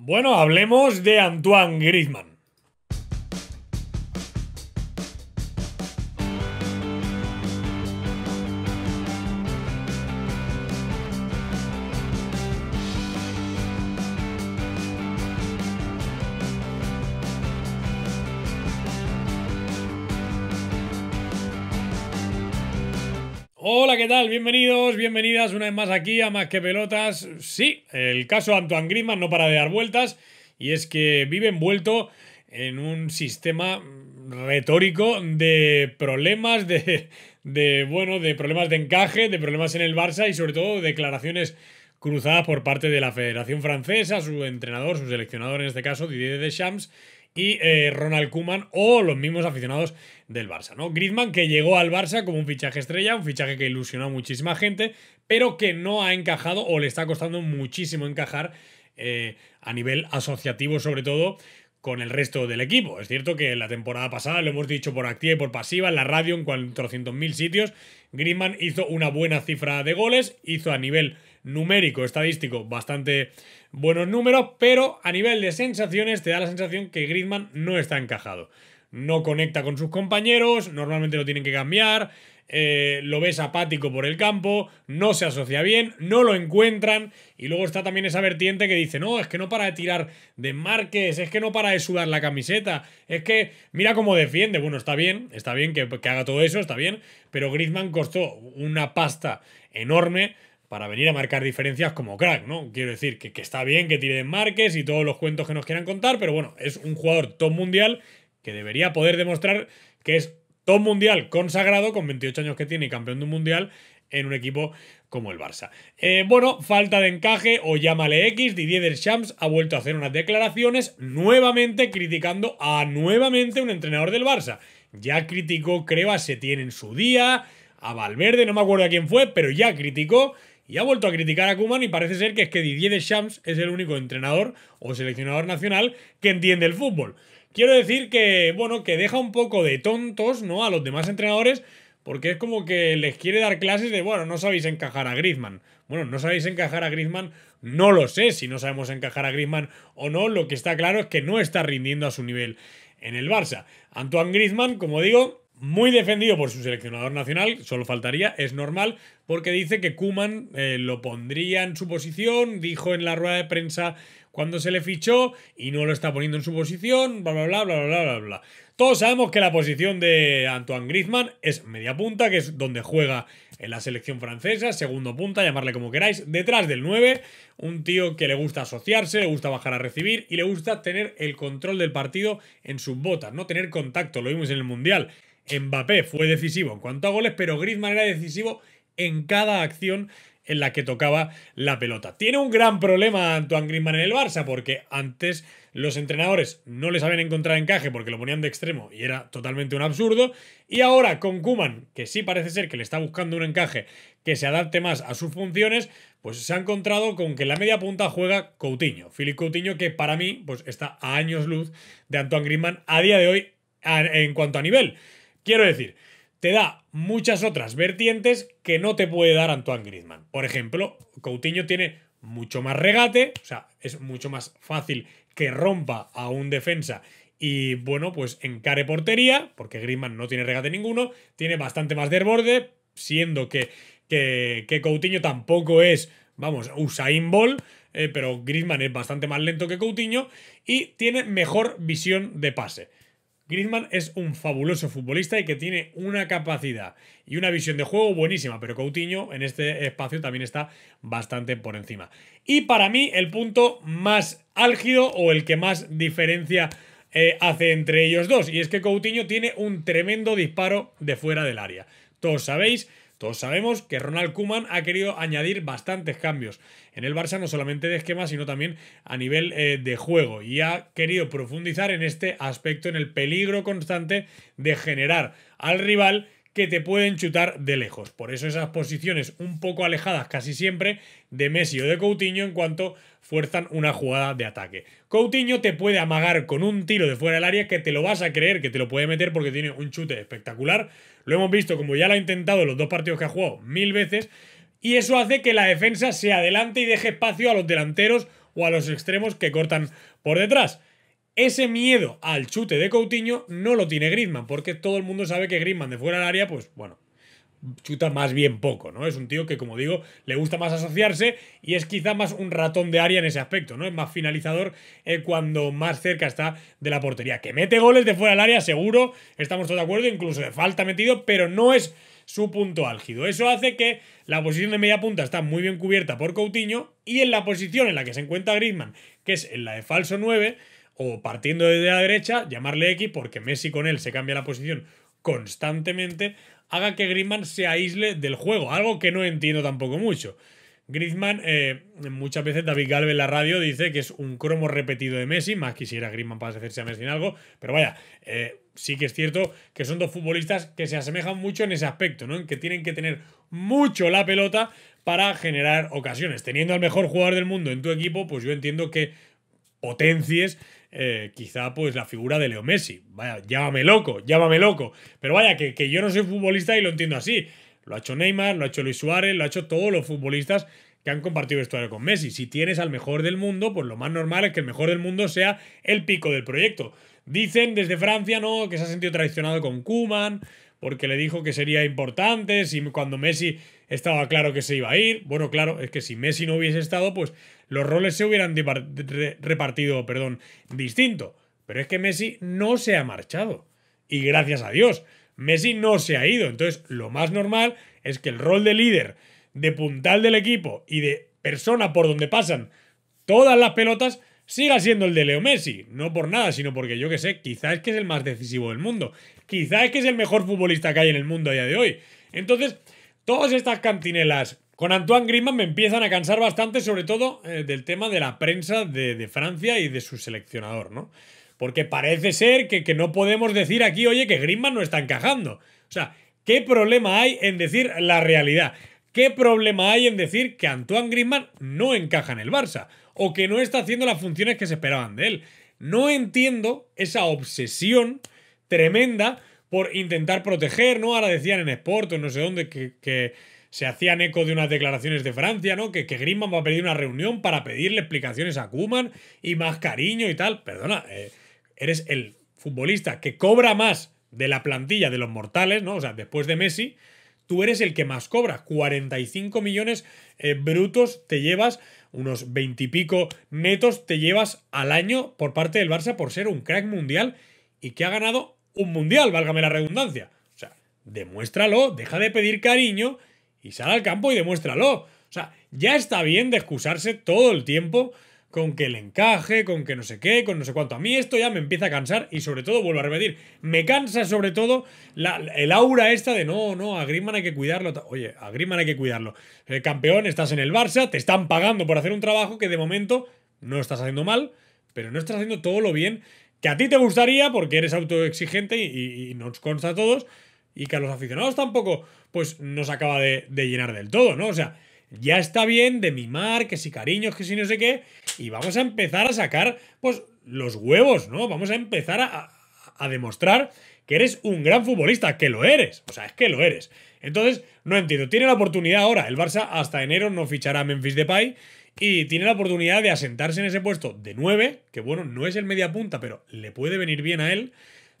Bueno, hablemos de Antoine Griezmann. Hola, ¿qué tal? Bienvenidos, bienvenidas una vez más aquí a Más que Pelotas. Sí, el caso Antoine Griezmann no para de dar vueltas y es que vive envuelto en un sistema retórico de problemas de, de bueno, de problemas de encaje, de problemas en el Barça y sobre todo declaraciones cruzadas por parte de la Federación Francesa, su entrenador, su seleccionador en este caso, Didier Deschamps, y eh, Ronald Kuman o los mismos aficionados del Barça. ¿no? Griezmann que llegó al Barça como un fichaje estrella, un fichaje que ilusionó a muchísima gente, pero que no ha encajado o le está costando muchísimo encajar eh, a nivel asociativo sobre todo con el resto del equipo. Es cierto que la temporada pasada, lo hemos dicho por activa y por pasiva, en la radio, en 400.000 sitios, Griezmann hizo una buena cifra de goles, hizo a nivel numérico, estadístico, bastante buenos números, pero a nivel de sensaciones te da la sensación que Griezmann no está encajado. No conecta con sus compañeros, normalmente lo tienen que cambiar, eh, lo ves apático por el campo, no se asocia bien, no lo encuentran y luego está también esa vertiente que dice, no, es que no para de tirar de marques, es que no para de sudar la camiseta, es que mira cómo defiende, bueno, está bien, está bien que, que haga todo eso, está bien, pero Griezmann costó una pasta enorme para venir a marcar diferencias como crack, ¿no? Quiero decir que, está bien que tiren marques y todos los cuentos que nos quieran contar, pero bueno, es un jugador top mundial que debería poder demostrar que es top mundial consagrado con 28 años que tiene y campeón de un mundial en un equipo como el Barça. Eh, bueno, falta de encaje o llámale X, Didier Deschamps ha vuelto a hacer unas declaraciones nuevamente criticando a nuevamente un entrenador del Barça. Ya criticó, creo, se tiene en su día, a Valverde, no me acuerdo a quién fue, pero ya criticó y ha vuelto a criticar a Kuman y parece ser que es que Didier Deschamps es el único entrenador o seleccionador nacional que entiende el fútbol. Quiero decir que, bueno, que deja un poco de tontos, ¿no? A los demás entrenadores, porque es como que les quiere dar clases de, bueno, no sabéis encajar a Griezmann. Bueno, no sabéis encajar a Griezmann, no lo sé si no sabemos encajar a Griezmann o no, lo que está claro es que no está rindiendo a su nivel en el Barça. Antoine Griezmann, como digo, muy defendido por su seleccionador nacional, solo faltaría, es normal, porque dice que Kuman eh, lo pondría en su posición, dijo en la rueda de prensa cuando se le fichó y no lo está poniendo en su posición, bla, bla, bla, bla, bla, bla, bla. Todos sabemos que la posición de Antoine Griezmann es media punta, que es donde juega en la selección francesa, segundo punta, llamarle como queráis, detrás del 9, un tío que le gusta asociarse, le gusta bajar a recibir y le gusta tener el control del partido en sus botas, no tener contacto, lo vimos en el Mundial. Mbappé fue decisivo en cuanto a goles, pero Griezmann era decisivo en cada acción en la que tocaba la pelota. Tiene un gran problema Antoine Griezmann en el Barça porque antes los entrenadores no le sabían encontrar encaje porque lo ponían de extremo y era totalmente un absurdo y ahora con Kuman, que sí parece ser que le está buscando un encaje que se adapte más a sus funciones, pues se ha encontrado con que en la media punta juega Coutinho, Filipe Coutinho que para mí pues está a años luz de Antoine Griezmann a día de hoy en cuanto a nivel. Quiero decir, te da muchas otras vertientes que no te puede dar Antoine Griezmann. Por ejemplo, Coutinho tiene mucho más regate, o sea, es mucho más fácil que rompa a un defensa y bueno, pues encare portería, porque Griezmann no tiene regate ninguno, tiene bastante más desborde, siendo que, que, Coutinho tampoco es, vamos, Usain Ball, eh, pero Griezmann es bastante más lento que Coutinho y tiene mejor visión de pase. Griezmann es un fabuloso futbolista y que tiene una capacidad y una visión de juego buenísima, pero Coutinho en este espacio también está bastante por encima. Y para mí el punto más álgido o el que más diferencia eh, hace entre ellos dos, y es que Coutinho tiene un tremendo disparo de fuera del área. Todos sabéis todos sabemos que Ronald Kuman ha querido añadir bastantes cambios en el Barça, no solamente de esquema, sino también a nivel eh, de juego. Y ha querido profundizar en este aspecto, en el peligro constante de generar al rival que te pueden chutar de lejos. Por eso esas posiciones un poco alejadas casi siempre de Messi o de Coutinho en cuanto fuerzan una jugada de ataque. Coutinho te puede amagar con un tiro de fuera del área que te lo vas a creer que te lo puede meter porque tiene un chute espectacular. Lo hemos visto como ya lo ha intentado en los dos partidos que ha jugado mil veces. Y eso hace que la defensa se adelante y deje espacio a los delanteros o a los extremos que cortan por detrás. Ese miedo al chute de Coutinho no lo tiene Griezmann, porque todo el mundo sabe que Griezmann de fuera del área, pues bueno, chuta más bien poco, ¿no? Es un tío que, como digo, le gusta más asociarse y es quizá más un ratón de área en ese aspecto, ¿no? Es más finalizador eh, cuando más cerca está de la portería. Que mete goles de fuera del área, seguro, estamos todos de acuerdo, incluso de falta metido, pero no es su punto álgido. Eso hace que la posición de media punta está muy bien cubierta por Coutinho y en la posición en la que se encuentra Griezmann, que es en la de falso 9, o partiendo desde la derecha, llamarle X, porque Messi con él se cambia la posición constantemente, haga que Griezmann se aísle del juego, algo que no entiendo tampoco mucho. Griezmann, eh, muchas veces David Galve en la radio dice que es un cromo repetido de Messi, más quisiera Griezmann para hacerse a Messi en algo, pero vaya, eh, sí que es cierto que son dos futbolistas que se asemejan mucho en ese aspecto, ¿no? En que tienen que tener mucho la pelota para generar ocasiones. Teniendo al mejor jugador del mundo en tu equipo, pues yo entiendo que potencies eh, quizá pues la figura de Leo Messi. Vaya, llámame loco, llámame loco. Pero vaya, que, yo no soy futbolista y lo entiendo así. Lo ha hecho Neymar, lo ha hecho Luis Suárez, lo ha hecho todos los futbolistas que han compartido historia con Messi. Si tienes al mejor del mundo, pues lo más normal es que el mejor del mundo sea el pico del proyecto. Dicen desde Francia, ¿no? Que se ha sentido traicionado con Kuman, porque le dijo que sería importante, si cuando Messi estaba claro que se iba a ir. Bueno, claro, es que si Messi no hubiese estado, pues los roles se hubieran repartido, perdón, distinto. Pero es que Messi no se ha marchado. Y gracias a Dios, Messi no se ha ido. Entonces, lo más normal es que el rol de líder, de puntal del equipo y de persona por donde pasan todas las pelotas siga siendo el de Leo Messi. No por nada, sino porque yo que sé, quizás es que es el más decisivo del mundo. Quizás es que es el mejor futbolista que hay en el mundo a día de hoy. Entonces, Todas estas cantinelas con Antoine Griezmann me empiezan a cansar bastante, sobre todo eh, del tema de la prensa de, Francia y de su seleccionador, ¿no? Porque parece ser que, que no podemos decir aquí, oye, que Griezmann no está encajando. O sea, ¿qué problema hay en decir la realidad? ¿Qué problema hay en decir que Antoine Griezmann no encaja en el Barça? O que no está haciendo las funciones que se esperaban de él. No entiendo esa obsesión tremenda por intentar proteger, ¿no? Ahora decían en Sport o no sé dónde que, se hacían eco de unas declaraciones de Francia, ¿no? Que, que Griezmann va a pedir una reunión para pedirle explicaciones a Kuman y más cariño y tal. Perdona, eh, eres el futbolista que cobra más de la plantilla de los mortales, ¿no? O sea, después de Messi, tú eres el que más cobra. 45 millones eh, brutos te llevas, unos 20 y pico netos te llevas al año por parte del Barça por ser un crack mundial y que ha ganado un mundial, válgame la redundancia. O sea, demuéstralo, deja de pedir cariño y sal al campo y demuéstralo. O sea, ya está bien de excusarse todo el tiempo con que le encaje, con que no sé qué, con no sé cuánto. A mí esto ya me empieza a cansar y sobre todo, vuelvo a repetir, me cansa sobre todo el aura esta de no, no, a Griezmann hay que cuidarlo. Oye, a Griezmann hay que cuidarlo. El eh, campeón, estás en el Barça, te están pagando por hacer un trabajo que de momento no estás haciendo mal, pero no estás haciendo todo lo bien que a ti te gustaría porque eres autoexigente y, nos consta a todos y que a los aficionados tampoco pues nos acaba de, llenar del todo, ¿no? O sea, ya está bien de mimar, que si cariños, que si no sé qué, y vamos a empezar a sacar pues los huevos, ¿no? Vamos a empezar a, a demostrar que eres un gran futbolista, que lo eres, o sea, es que lo eres. Entonces, no entiendo, tiene la oportunidad ahora, el Barça hasta enero no fichará a Memphis Depay, y tiene la oportunidad de asentarse en ese puesto de 9, que bueno, no es el media punta, pero le puede venir bien a él,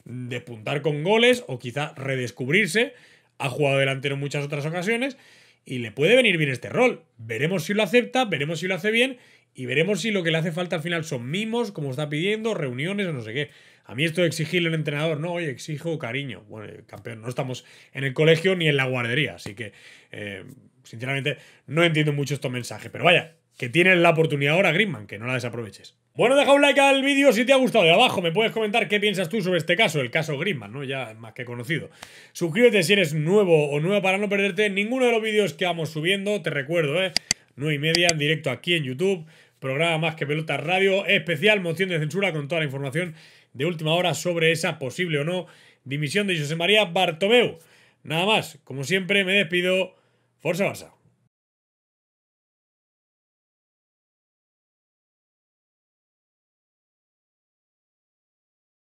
despuntar con goles o quizá redescubrirse. Ha jugado delantero en muchas otras ocasiones y le puede venir bien este rol. Veremos si lo acepta, veremos si lo hace bien y veremos si lo que le hace falta al final son mimos, como está pidiendo, reuniones o no sé qué. A mí esto de exigirle al entrenador, no, hoy exijo cariño. Bueno, eh, campeón, no estamos en el colegio ni en la guardería, así que, eh, sinceramente, no entiendo mucho estos mensajes. Pero vaya, que tienes la oportunidad ahora Griezmann, que no la desaproveches. Bueno, deja un like al vídeo si te ha gustado. De abajo me puedes comentar qué piensas tú sobre este caso, el caso Griezmann, ¿no? Ya más que conocido. Suscríbete si eres nuevo o nueva para no perderte ninguno de los vídeos que vamos subiendo. Te recuerdo, ¿eh? 9 y media en directo aquí en YouTube. Programa Más que pelota Radio, especial moción de censura con toda la información de última hora sobre esa posible o no dimisión de José María Bartomeu. Nada más, como siempre me despido. Forza Barça.